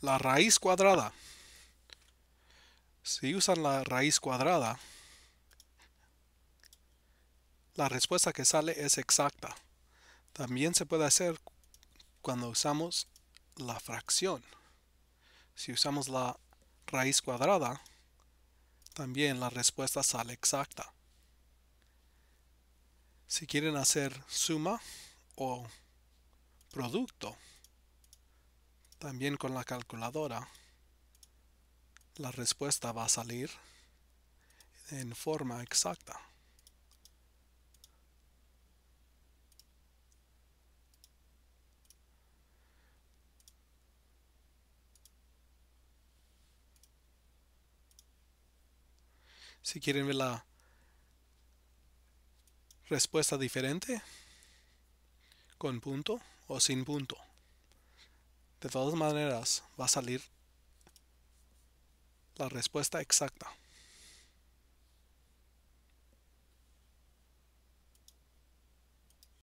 la raíz cuadrada. Si usan la raíz cuadrada, la respuesta que sale es exacta. También se puede hacer cuando usamos la fracción. Si usamos la raíz cuadrada, también la respuesta sale exacta. Si quieren hacer suma o producto, también con la calculadora la respuesta va a salir en forma exacta. Si quieren ver la respuesta diferente, con punto o sin punto. De todas maneras, va a salir la respuesta exacta.